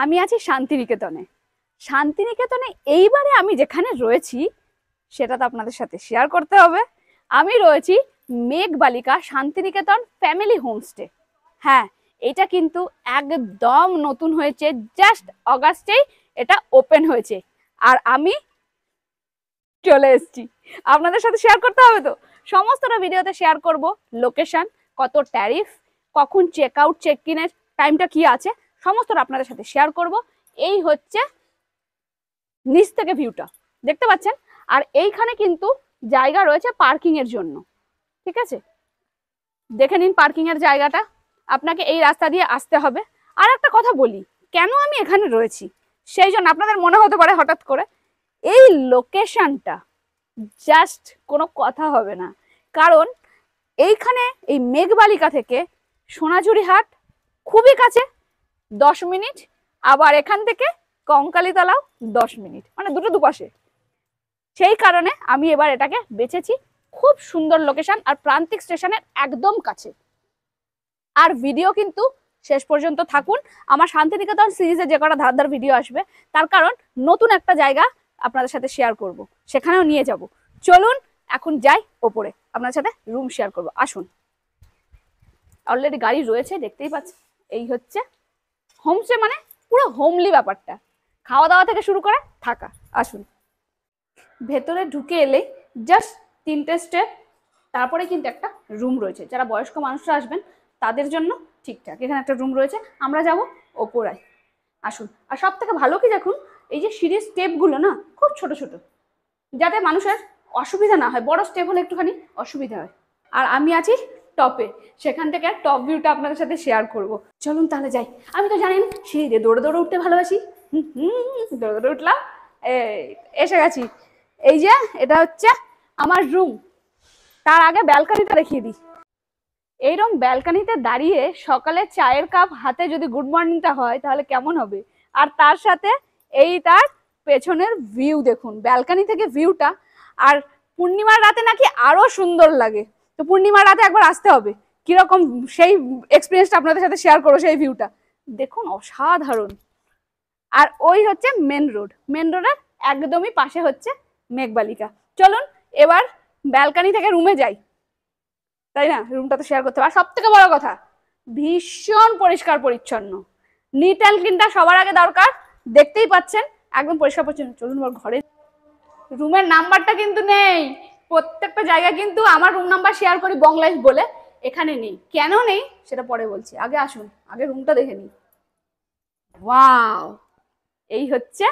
আমি আছি শান্তিনিকেতনে শান্তিনিকেতনে এইবারে আমি যেখানে রয়েছি সেটা তো আপনাদের সাথে শেয়ার করতে হবে আমি রয়েছি মেঘ বালিকা শান্তিনিকেতন ফ্যামিলি হোমস্টে হ্যাঁ এটা কিন্তু একদম নতুন হয়েছে জাস্ট অগাস্টেই এটা ওপেন হয়েছে আর আমি চলে এসছি আপনাদের সাথে শেয়ার করতে হবে তো সমস্তটা ভিডিওতে শেয়ার করব লোকেশন কত ট্যারিফ কখন চেক আউট চেক ইনের টাইমটা কি আছে সমস্তটা আপনাদের সাথে শেয়ার করব এই হচ্ছে নিচ থেকে ভিউটা দেখতে পাচ্ছেন আর এইখানে কিন্তু জায়গা রয়েছে পার্কিংয়ের জন্য ঠিক আছে দেখে নিন পার্কিংয়ের জায়গাটা আপনাকে এই রাস্তা দিয়ে আসতে হবে আর একটা কথা বলি কেন আমি এখানে রয়েছি সেই জন্য আপনাদের মনে হতে পারে হঠাৎ করে এই লোকেশনটা জাস্ট কোনো কথা হবে না কারণ এইখানে এই মেঘবালিকা থেকে সোনাঝুরি হাট খুবই কাছে দশ মিনিট আবার এখান থেকে কঙ্কালিতলাও দশ মিনিট মানে দুটো দুপাশে সেই কারণে আমি এবার এটাকে বেছেছি খুব সুন্দর লোকেশন আর প্রান্তিক স্টেশনের একদম কাছে আর ভিডিও কিন্তু শেষ পর্যন্ত থাকুন আমার শান্তিনিকেতন সিরিজে যে কটা ধার ধার ভিডিও আসবে তার কারণ নতুন একটা জায়গা আপনাদের সাথে শেয়ার করব। সেখানেও নিয়ে যাব চলুন এখন যাই ওপরে আপনার সাথে রুম শেয়ার করব আসুন অলরেডি গাড়ি রয়েছে দেখতেই পাচ্ছি এই হচ্ছে হোমস্টে মানে পুরো হোমলি ব্যাপারটা খাওয়া দাওয়া থেকে শুরু করে থাকা আসুন ভেতরে ঢুকে এলে জাস্ট তিনটে স্টেপ তারপরে কিন্তু একটা রুম রয়েছে যারা বয়স্ক মানুষরা আসবেন তাদের জন্য ঠিকঠাক এখানে একটা রুম রয়েছে আমরা যাব ওপরায় আসুন আর সব থেকে ভালো কি দেখুন এই যে সিঁড়ির স্টেপগুলো না খুব ছোট ছোট যাতে মানুষের অসুবিধা না হয় বড় স্টেপ হলে একটুখানি অসুবিধা হয় আর আমি আছি টপে সেখান থেকে টপ ভিউটা আপনাদের সাথে শেয়ার করব চলুন তাহলে যাই আমি তো জানেন সিঁড়িতে দৌড়ে দৌড়ে উঠতে ভালোবাসি হুম দৌড়ে দৌড়ে উঠলাম এসে গেছি এই যে এটা হচ্ছে আমার রুম তার আগে ব্যালকানিটা দেখিয়ে দিই এইরকম ব্যালকানিতে দাঁড়িয়ে সকালে চায়ের কাপ হাতে যদি গুড মর্নিংটা হয় তাহলে কেমন হবে আর তার সাথে এই তার পেছনের ভিউ দেখুন ব্যালকানি থেকে ভিউটা আর পূর্ণিমার রাতে নাকি আরও সুন্দর লাগে তো পূর্ণিমা রাতে একবার আসতে হবে কিরকম সেই এক্সপিরিয়েন্সটা আপনাদের সাথে শেয়ার করো সেই ভিউটা দেখুন অসাধারণ আর ওই হচ্ছে মেন রোড মেন রোডের একদমই পাশে হচ্ছে মেঘবালিকা চলুন এবার ব্যালকানি থেকে রুমে যাই তাই না রুমটা তো শেয়ার করতে হবে আর সব থেকে বড় কথা ভীষণ পরিষ্কার পরিচ্ছন্ন নিট অ্যান্ড সবার আগে দরকার দেখতেই পাচ্ছেন একদম পরিষ্কার পরিচ্ছন্ন চলুন আবার ঘরে রুমের নাম্বারটা কিন্তু নেই প্রত্যেকটা জায়গা কিন্তু আমার রুম নাম্বার শেয়ার করি বংলাইফ বলে এখানে নেই কেন নেই সেটা পরে বলছি আগে আসুন আগে রুমটা দেখে নিই ওয়াও এই হচ্ছে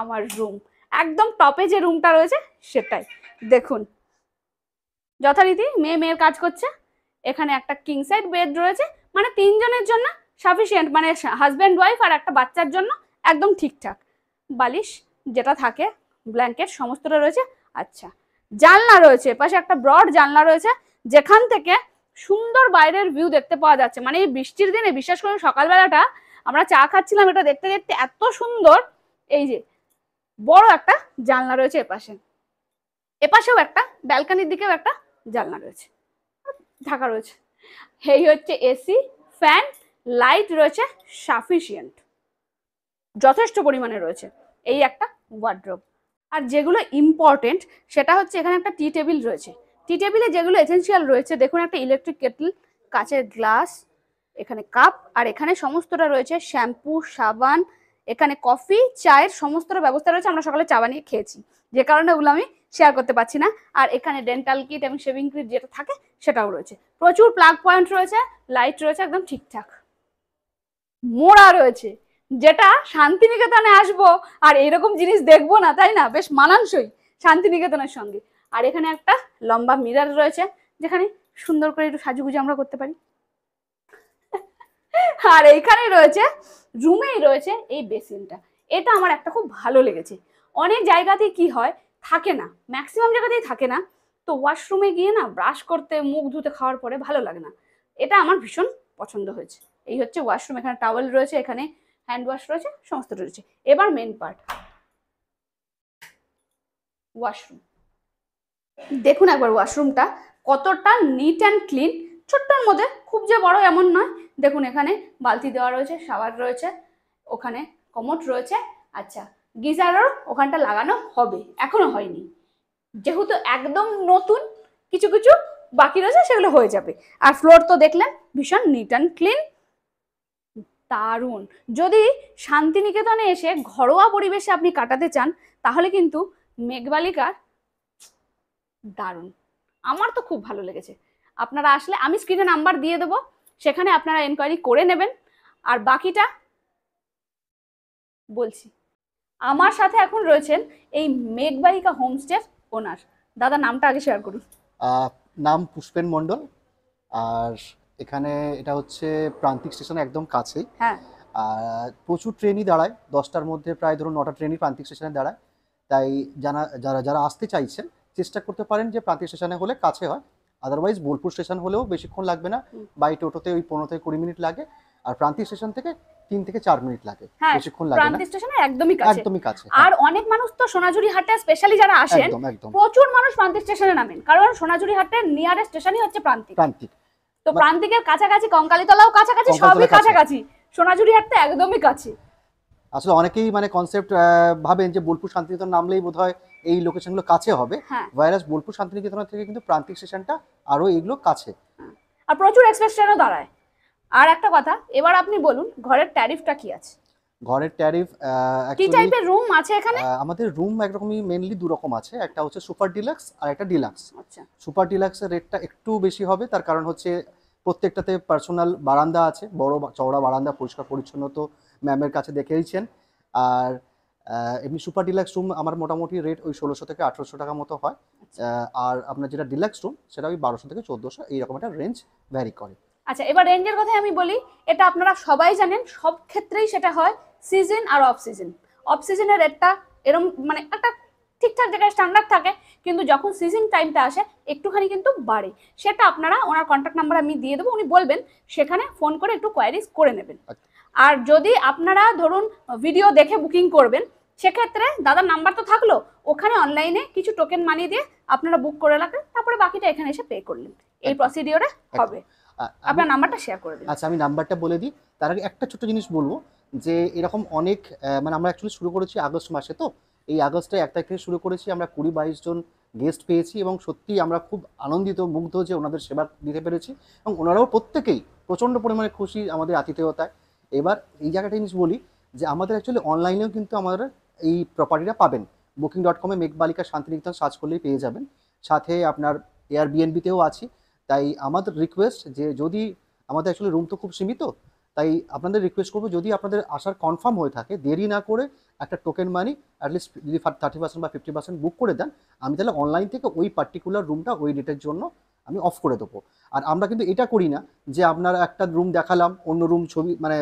আমার রুম একদম টপে যে রুমটা রয়েছে সেটাই দেখুন যথারীতি মেয়ে মেয়ের কাজ করছে এখানে একটা কিং সাইড বেড রয়েছে মানে তিনজনের জন্য সাফিসিয়েন্ট মানে হাজব্যান্ড ওয়াইফ আর একটা বাচ্চার জন্য একদম ঠিকঠাক বালিশ যেটা থাকে ব্ল্যাঙ্কেট সমস্তটা রয়েছে আচ্ছা জানলা রয়েছে পাশে একটা ব্রড জানলা রয়েছে যেখান থেকে সুন্দর বাইরের ভিউ দেখতে পাওয়া যাচ্ছে মানে এই বৃষ্টির দিনে বিশ্বাস করুন সকালবেলাটা আমরা চা খাচ্ছিলাম এটা দেখতে দেখতে এত সুন্দর এই যে বড় একটা জানলা রয়েছে এপাশে এপাশেও একটা ব্যালকানির দিকেও একটা জানলা রয়েছে ঢাকা রয়েছে এই হচ্ছে এসি ফ্যান লাইট রয়েছে সাফিসিয়েন্ট যথেষ্ট পরিমাণে রয়েছে এই একটা ওয়ার্ড্রোপ আর যেগুলো ইম্পর্টেন্ট সেটা হচ্ছে এখানে একটা টি টেবিল রয়েছে টি টেবিলে যেগুলো এসেন্সিয়াল রয়েছে দেখুন একটা ইলেকট্রিক কেটল কাঁচের গ্লাস এখানে কাপ আর এখানে সমস্তটা রয়েছে শ্যাম্পু সাবান এখানে কফি চায়ের সমস্তটা ব্যবস্থা রয়েছে আমরা সকালে চা বানিয়ে খেয়েছি যে কারণে ওগুলো আমি শেয়ার করতে পারছি না আর এখানে ডেন্টাল কিট এবং শেভিং কিট যেটা থাকে সেটাও রয়েছে প্রচুর প্লাগ পয়েন্ট রয়েছে লাইট রয়েছে একদম ঠিকঠাক মোড়া রয়েছে যেটা শান্তিনিকেতনে আসব আর এরকম জিনিস দেখব না তাই না বেশ মানানসই শান্তিনিকেতনের সঙ্গে আর এখানে একটা লম্বা মিরার রয়েছে যেখানে সুন্দর করে একটু সাজুগুজি আমরা করতে পারি আর এইখানে রয়েছে রুমেই রয়েছে এই বেসিনটা এটা আমার একটা খুব ভালো লেগেছে অনেক জায়গাতেই কি হয় থাকে না ম্যাক্সিমাম জায়গাতেই থাকে না তো ওয়াশরুমে গিয়ে না ব্রাশ করতে মুখ ধুতে খাওয়ার পরে ভালো লাগে না এটা আমার ভীষণ পছন্দ হয়েছে এই হচ্ছে ওয়াশরুম এখানে টাওয়েল রয়েছে এখানে হ্যান্ড ওয়াশ রয়েছে সমস্ত রয়েছে এবার মেন পার্ট ওয়াশরুম দেখুন একবার ওয়াশরুমটা কতটা নিট অ্যান্ড ক্লিন ছোট্টর মধ্যে খুব যে বড় এমন নয় দেখুন এখানে বালতি দেওয়া রয়েছে শাওয়ার রয়েছে ওখানে কমট রয়েছে আচ্ছা গিজারও ওখানটা লাগানো হবে এখনো হয়নি যেহেতু একদম নতুন কিছু কিছু বাকি রয়েছে সেগুলো হয়ে যাবে আর ফ্লোর তো দেখলেন ভীষণ নিট অ্যান্ড ক্লিন দারুণ যদি শান্তিনিকেতনে এসে ঘরোয়া পরিবেশে আপনি কাটাতে চান তাহলে কিন্তু মেঘবালিকার দারুণ আমার তো খুব ভালো লেগেছে আপনারা আসলে আমি স্ক্রিনে নাম্বার দিয়ে দেবো সেখানে আপনারা এনকোয়ারি করে নেবেন আর বাকিটা বলছি আমার সাথে এখন রয়েছেন এই মেঘবালিকা হোমস্টের ওনার দাদা নামটা আগে শেয়ার করুন নাম পুষ্পেন মন্ডল আর এখানে এটা হচ্ছে প্রান্তিক স্টেশন একদম কাছেই হ্যাঁ আর প্রচুর ট্রেনই দাঁড়ায় দশটার মধ্যে প্রায় ধরুন নটা ট্রেনই প্রান্তিক স্টেশনে দাঁড়ায় তাই যারা যারা যারা আসতে চাইছেন চেষ্টা করতে পারেন যে প্রান্তিক স্টেশনে হলে কাছে হয় আদারওয়াইজ বোলপুর স্টেশন হলেও বেশিক্ষণ লাগবে না বাই টোটোতে ওই পনেরো থেকে কুড়ি মিনিট লাগে আর প্রান্তিক স্টেশন থেকে তিন থেকে চার মিনিট লাগে হ্যাঁ, বেশিক্ষণ লাগে না স্টেশনে একদমই কাছে একদমই কাছে হ্যাঁ। আর অনেক মানুষ তো সোনাঝুরি হাটে স্পেশালি যারা আসেন প্রচুর মানুষ প্রান্তিক স্টেশনে নামেন কারণ সোনাঝুরি হাটের নিয়ারেস্ট স্টেশনই হচ্ছে প্রান্তিক প্রান্তিক তো প্রান্তিকের কাছাকাছি কঙ্কালীতলাও কাছাকাছি সবই কাছাকাছি সোনাঝুরি হাটটা একদমই কাছে আসলে অনেকেই মানে কনসেপ্ট ভাবেন যে বোলপুর শান্তিনিকেতন নামলেই বোধ হয় এই লোকেশনগুলো কাছে হবে ভাইরাস হ্যাঁ। বোলপুর শান্তিনিকেতন থেকে কিন্তু প্রান্তিক স্টেশনটা আরও এগুলো কাছে আর প্রচুর এক্সপ্রেস ট্রেনও দাঁড়ায় আর একটা কথা এবার আপনি বলুন ঘরের ট্যারিফটা কি আছে ঘরের ট্যারিফ কি টাইপের রুম আছে এখানে আমাদের রুম একরকমই মেইনলি দু রকম আছে একটা হচ্ছে সুপার ডিলাক্স আর একটা ডিলাক্স আচ্ছা সুপার ডিলাক্সের রেটটা একটু বেশি হবে তার কারণ হচ্ছে প্রত্যেকটাতে পার্সোনাল বারান্দা আছে বড় চওড়া বারান্দা পরিষ্কার পরিচ্ছন্ন তো ম্যামের কাছে দেখেইছেন আর এমনি সুপার ডিলাক্স রুম আমার মোটামুটি রেট ওই ষোলোশো থেকে আঠেরোশো টাকা মতো হয় আচ্ছা। আর আপনার যেটা ডিলাক্স রুম সেটা ওই বারোশো থেকে চোদ্দোশো এইরকম একটা রেঞ্জ ভ্যারি করে আচ্ছা এবার রেঞ্জের কথাই আমি বলি এটা আপনারা সবাই জানেন সব ক্ষেত্রেই সেটা হয় সিজন আর অফ সিজন অফ সিজনের রেটটা এরম মানে একটা ঠিকঠাক জায়গায় স্ট্যান্ডার্ড থাকে কিন্তু যখন সিজন টাইমটা আসে একটুখানি কিন্তু বাড়ে সেটা আপনারা ওনার কন্ট্যাক্ট নাম্বার আমি দিয়ে দেবো উনি বলবেন সেখানে ফোন করে একটু কোয়ারিজ করে নেবেন আচ্ছা। আর যদি আপনারা ধরুন ভিডিও দেখে বুকিং করবেন সেক্ষেত্রে দাদার নাম্বার তো থাকলো ওখানে অনলাইনে কিছু টোকেন মানিয়ে দিয়ে আপনারা বুক করে রাখলেন তারপরে বাকিটা এখানে এসে পে করলেন এই প্রসিডিওরে হবে আপনার নাম্বারটা শেয়ার করে দিন আচ্ছা আমি নাম্বারটা বলে দিই তার আগে একটা ছোট জিনিস বলবো যে এরকম অনেক মানে আমরা অ্যাকচুয়ালি শুরু করেছি আগস্ট মাসে তো এই আগস্টে এক তারিখ থেকে শুরু করেছি আমরা কুড়ি বাইশ জন গেস্ট পেয়েছি এবং সত্যি আমরা খুব আনন্দিত মুগ্ধ যে ওনাদের সেবা দিতে পেরেছি এবং ওনারাও প্রত্যেকেই প্রচণ্ড পরিমাণে খুশি আমাদের আতিথেয়তায় এবার এই জায়গাটা জিনিস বলি যে আমাদের অ্যাকচুয়ালি অনলাইনেও কিন্তু আমাদের এই প্রপার্টিটা পাবেন বুকিং ডট কমে মেঘবালিকা শান্তিনিকেতন সার্চ করলেই পেয়ে যাবেন সাথে আপনার এয়ারবিএনবিতেও বিএনবিতেও আছি তাই আমাদের রিকোয়েস্ট যে যদি আমাদের অ্যাকচুয়ালি রুম তো খুব সীমিত তাই আপনাদের রিকোয়েস্ট করবো যদি আপনাদের আসার কনফার্ম হয়ে থাকে দেরি না করে একটা টোকেন মানি অ্যাটলিস্ট যদি থার্টি পার্সেন্ট বা ফিফটি পার্সেন্ট বুক করে দেন আমি তাহলে অনলাইন থেকে ওই পার্টিকুলার রুমটা ওই ডেটের জন্য আমি অফ করে দেবো আর আমরা কিন্তু এটা করি না যে আপনার একটা রুম দেখালাম অন্য রুম ছবি মানে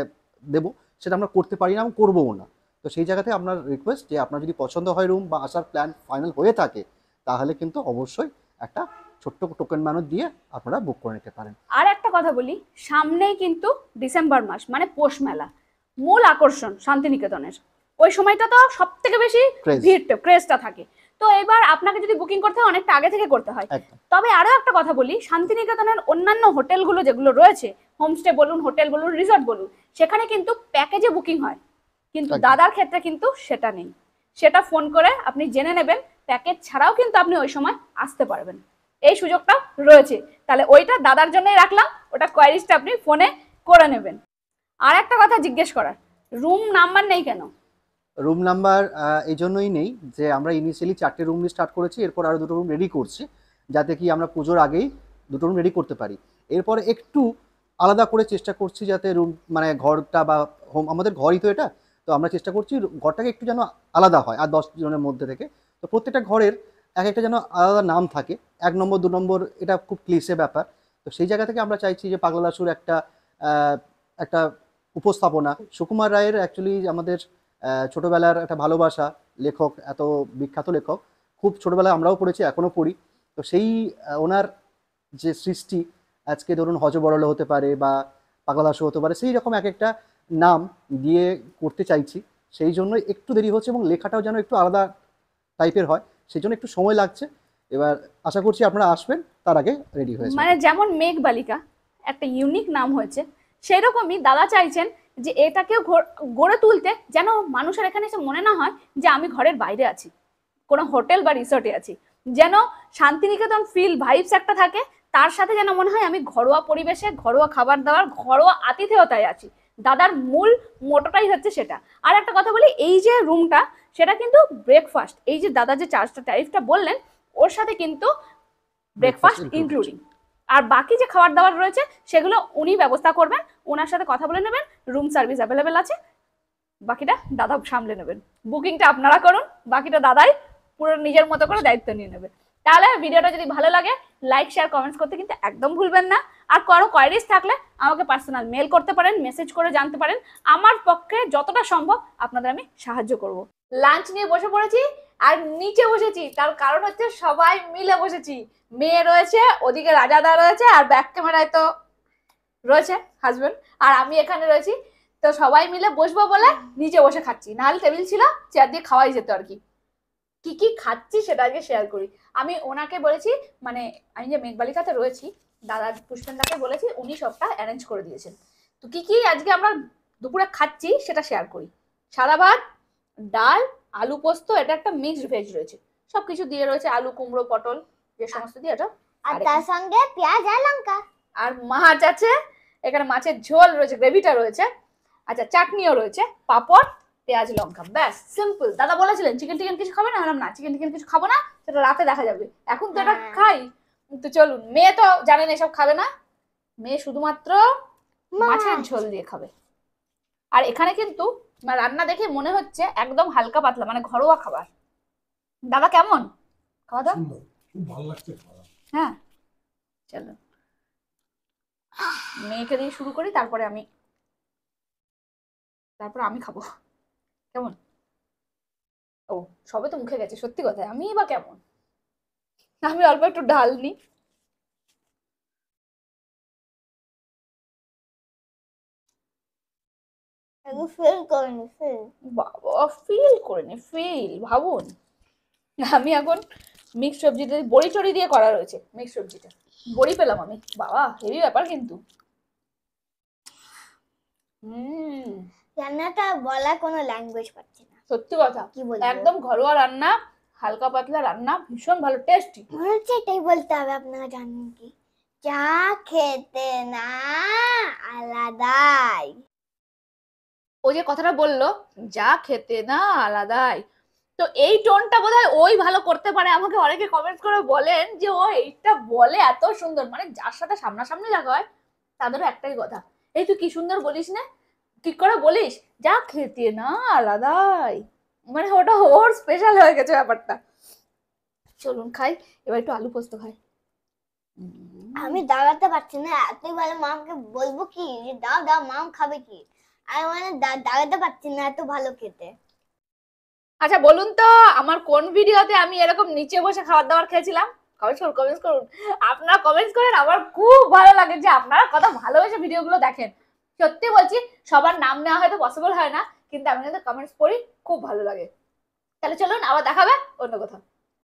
দেবো সেটা আমরা করতে পারি না আমি করবও না তো সেই জায়গাতে আপনার রিকোয়েস্ট যে আপনার যদি পছন্দ হয় রুম বা আসার প্ল্যান ফাইনাল হয়ে থাকে তাহলে কিন্তু অবশ্যই একটা ছোট্ট টোকেন মানুষ দিয়ে আপনারা বুক করে নিতে পারেন আর একটা কথা বলি সামনেই কিন্তু ডিসেম্বর মাস মানে পৌষ মেলা মূল আকর্ষণ শান্তিনিকেতনের ওই সময়টা তো সব থেকে বেশি ভিড় ক্রেজটা থাকে তো এবার আপনাকে যদি বুকিং করতে হয় অনেকটা আগে থেকে করতে হয় তবে আরো একটা কথা বলি শান্তিনিকেতনের অন্যান্য হোটেলগুলো যেগুলো রয়েছে হোমস্টে বলুন হোটেল বলুন রিসর্ট বলুন সেখানে কিন্তু প্যাকেজে বুকিং হয় কিন্তু দাদার ক্ষেত্রে কিন্তু সেটা নেই সেটা ফোন করে আপনি জেনে নেবেন প্যাকেজ ছাড়াও কিন্তু আপনি ওই সময় আসতে পারবেন এই সুযোগটা রয়েছে তাহলে ওইটা দাদার জন্যই রাখলাম ওটা কোয়ারিজটা আপনি ফোনে করে নেবেন আর একটা কথা জিজ্ঞেস করার রুম নাম্বার নেই কেন রুম নাম্বার এই জন্যই নেই যে আমরা ইনিশিয়ালি চারটে রুম নিয়ে স্টার্ট করেছি এরপর আরও দুটো রুম রেডি করছি যাতে কি আমরা পুজোর আগেই দুটো রুম রেডি করতে পারি এরপর একটু আলাদা করে চেষ্টা করছি যাতে রুম মানে ঘরটা বা হোম আমাদের ঘরই তো এটা তো আমরা চেষ্টা করছি ঘরটাকে একটু যেন আলাদা হয় আর দশ জনের মধ্যে থেকে তো প্রত্যেকটা ঘরের এক একটা যেন আলাদা নাম থাকে এক নম্বর দু নম্বর এটা খুব ক্লিসে ব্যাপার তো সেই জায়গা থেকে আমরা চাইছি যে পাগলাসুর একটা একটা উপস্থাপনা সুকুমার রায়ের অ্যাকচুয়ালি আমাদের ছোটোবেলার একটা ভালোবাসা লেখক এত বিখ্যাত লেখক খুব ছোটোবেলায় আমরাও পড়েছি এখনও পড়ি তো সেই ওনার যে সৃষ্টি আজকে ধরুন হজবরল হতে পারে বা পাগলাসু হতে পারে সেই রকম এক একটা নাম দিয়ে করতে চাইছি সেই জন্য একটু দেরি হচ্ছে এবং লেখাটাও যেন একটু আলাদা টাইপের হয় সেই জন্য একটু সময় লাগছে এবার আশা করছি আপনারা আসবেন তার আগে রেডি হয়ে মানে যেমন মেঘ বালিকা একটা ইউনিক নাম হয়েছে সেই রকমই দাদা চাইছেন যে এটাকেও গড়ে তুলতে যেন মানুষের এখানে এসে মনে না হয় যে আমি ঘরের বাইরে আছি কোনো হোটেল বা রিসর্টে আছি যেন শান্তিনিকেতন ফিল ভাইবস একটা থাকে তার সাথে যেন মনে হয় আমি ঘরোয়া পরিবেশে ঘরোয়া খাবার দাবার ঘরোয়া আতিথেয়তায় আছি দাদার মূল মোটোটাই হচ্ছে সেটা আর একটা কথা বলি এই যে রুমটা সেটা কিন্তু ব্রেকফাস্ট এই যে দাদা যে চার্জটা টাইপটা বললেন ওর সাথে কিন্তু ব্রেকফাস্ট ইনক্লুডিং আর বাকি যে খাবার দাবার রয়েছে সেগুলো উনি ব্যবস্থা করবেন ওনার সাথে কথা বলে নেবেন রুম সার্ভিস অ্যাভেলেবেল আছে বাকিটা দাদা সামলে নেবেন বুকিংটা আপনারা করুন বাকিটা দাদাই পুরো নিজের মতো করে দায়িত্ব নিয়ে নেবে তাহলে ভিডিওটা যদি ভালো লাগে লাইক শেয়ার কমেন্টস করতে কিন্তু একদম ভুলবেন না আর কারো কোয়ারিজ থাকলে আমাকে পার্সোনাল মেল করতে পারেন মেসেজ করে জানতে পারেন আমার পক্ষে যতটা সম্ভব আপনাদের আমি সাহায্য করব লাঞ্চ নিয়ে বসে পড়েছি আর নিচে বসেছি তার কারণ হচ্ছে সবাই মিলে বসেছি মেয়ে রয়েছে ওদিকে রাজাদা রয়েছে আর ব্যাক ক্যামেরায় তো রয়েছে হাজবেন্ড আর আমি এখানে রয়েছি তো সবাই মিলে বসবো বলে নিচে বসে খাচ্ছি নাহলে টেবিল ছিল চেয়ার দিয়ে খাওয়াই যেত আর কি কি কি খাচ্ছি সেটা আগে শেয়ার করি আমি ওনাকে বলেছি মানে আমি যে মেঘবালিকাতে রয়েছি দাদা পুষ্পেন্দাকে বলেছি উনি সবটা অ্যারেঞ্জ করে দিয়েছেন তো কি কি আজকে আমরা দুপুরে খাচ্ছি সেটা শেয়ার করি সারা ভাত ডাল আলু পোস্ত এটা একটা মিক্সড ভেজ রয়েছে সবকিছু দিয়ে রয়েছে আলু কুমড়ো পটল যে সমস্ত দিয়ে এটা আর তার সঙ্গে পেঁয়াজ আর লঙ্কা আর মাছ আছে এখানে মাছের ঝোল রয়েছে গ্রেভিটা রয়েছে আচ্ছা চাটনিও রয়েছে পাপড় পেঁয়াজ লঙ্কা ব্যাস সিম্পল দাদা বলেছিলেন চিকেন টিকেন কিছু খাবে না হলাম না চিকেন টিকেন কিছু খাবো না সেটা রাতে দেখা যাবে এখন তো এটা হ্যাঁ। খাই তো চলুন মেয়ে তো জানেন এসব খাবে না মেয়ে শুধুমাত্র মাছের ঝোল দিয়ে খাবে আর এখানে কিন্তু মানে রান্না দেখে মনে হচ্ছে একদম হালকা পাতলা মানে ঘরোয়া খাবার দাদা কেমন খাওয়া দাওয়া হ্যাঁ চলো মেয়েকে দিয়ে শুরু করি তারপরে আমি তারপরে আমি খাবো কেমন ও সবে তো মুখে গেছে সত্যি কথা আমি বা কেমন আমি অল্প একটু ডাল নিই আগে ফেল করেনি ফেল বাবা ফেল করেনি ফেল ভাবুন আমি এখন মিক্স সবজিটা বড়ি চড়ি দিয়ে করা রয়েছে মিক্স সবজিটা বড়ি পেলাম আমি বাবা হেভি ব্যাপার কিন্তু হুম রান্নাটা বলা কোনো ল্যাঙ্গুয়েজ পাচ্ছি না সত্যি কথা কি বলবো একদম ঘরোয়া রান্না হালকা পাতলা রান্না ভীষণ ভালো টেস্টি বলছে এটাই বলতে হবে আপনারা জানেন কি চা খেতে না আলাদাই ও যে কথাটা বললো যা খেতে না আলাদাই তো এই টোনটা বোধ ওই ভালো করতে পারে আমাকে অনেকে কমেন্ট করে বলেন যে ও এইটা বলে এত সুন্দর মানে যার সাথে সামনাসামনি দেখা হয় তাদেরও একটাই কথা এই তুই কি সুন্দর বলিস না কি করে বলিস যা খেতে না আলাদাই মানে ওটা ওর স্পেশাল হয়ে গেছে ব্যাপারটা চলুন খাই এবার একটু আলু পোস্ত খাই আমি দাঁড়াতে পারছি না এতই ভালো আমাকে বলবো কি যে দাও দাও মা খাবে কি আর মানে দাঁড়াতে পারছি না এত ভালো খেতে আচ্ছা বলুন তো আমার কোন ভিডিওতে আমি এরকম নিচে বসে খাবার দাবার খেয়েছিলাম কমেন্টস করুন কমেন্টস করুন আপনারা কমেন্টস করেন আমার খুব ভালো লাগে যে আপনারা কত ভালোবেসে ভিডিওগুলো দেখেন সত্যি বলছি সবার নাম নেওয়া হয়তো পসিবল হয় না কিন্তু আমি কিন্তু কমেন্টস পড়ি খুব ভালো লাগে তাহলে চলুন আবার দেখাবে অন্য কোথাও